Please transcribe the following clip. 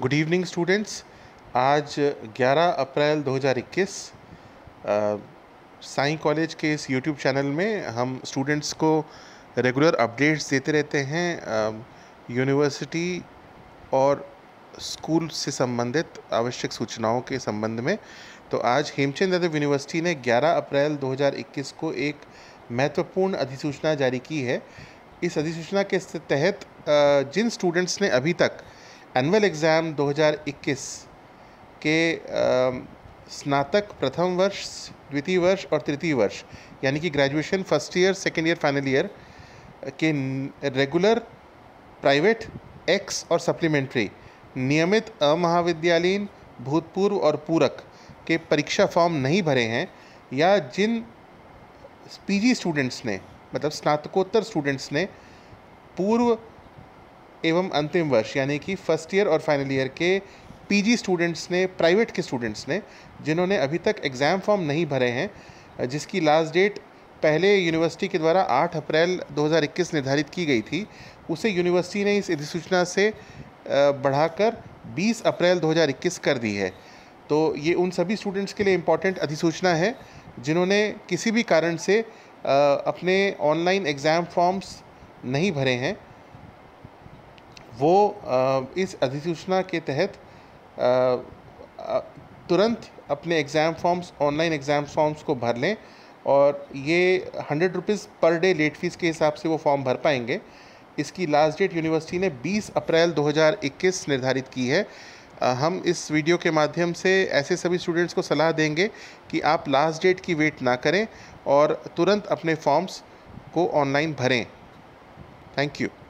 good evening students आज 11 अप्रैल 2021 Sai college के इस यूट्यूब चैनल में हम स्टूडेंट्स को रेगुलर अपडेट्स देते रहते हैं यूनिवर्सिटी और स्कूल से संबंधित आवश्यक सूचनाओं के संबंध में तो आज हेमचंद यादव यूनिवर्सिटी ने 11 अप्रैल 2021 को एक महत्वपूर्ण अधिसूचना जारी की है इस अधिसूचना के तहत जिन स्टूडेंट्स ने अभी तक एनुअल एग्ज़ाम 2021 के स्नातक प्रथम वर्ष द्वितीय वर्ष और तृतीय वर्ष यानी कि graduation first year second year final year के रेगुलर प्राइवेट एक्स और सप्लीमेंट्री नियमित अमहाविद्यालयीन भूतपूर्व और पूरक के परीक्षा फॉर्म नहीं भरे हैं या जिन पीजी स्टूडेंट्स ने मतलब स्नातकोत्तर स्टूडेंट्स ने पूर्व एवं अंतिम वर्ष यानी कि फर्स्ट ईयर और फाइनल ईयर के पीजी स्टूडेंट्स ने प्राइवेट के स्टूडेंट्स ने जिन्होंने अभी तक एग्ज़ाम फॉर्म नहीं भरे हैं जिसकी लास्ट डेट पहले यूनिवर्सिटी के द्वारा 8 अप्रैल 2021 निर्धारित की गई थी उसे यूनिवर्सिटी ने इस अधिसूचना से बढ़ाकर 20 अप्रैल 2021 कर दी है तो ये उन सभी स्टूडेंट्स के लिए इम्पॉर्टेंट अधिसूचना है जिन्होंने किसी भी कारण से अपने ऑनलाइन एग्ज़ाम फॉर्म्स नहीं भरे हैं वो इस अधिसूचना के तहत तुरंत अपने exam forms online exam forms को भर लें और ये hundred rupees per day late fees के हिसाब से वो फॉर्म भर पाएंगे इसकी लास्ट डेट यूनिवर्सिटी ने 20 अप्रैल 2021 निर्धारित की है हम इस वीडियो के माध्यम से ऐसे सभी स्टूडेंट्स को सलाह देंगे कि आप लास्ट डेट की वेट ना करें और तुरंत अपने फॉर्म्स को ऑनलाइन भरें थैंक यू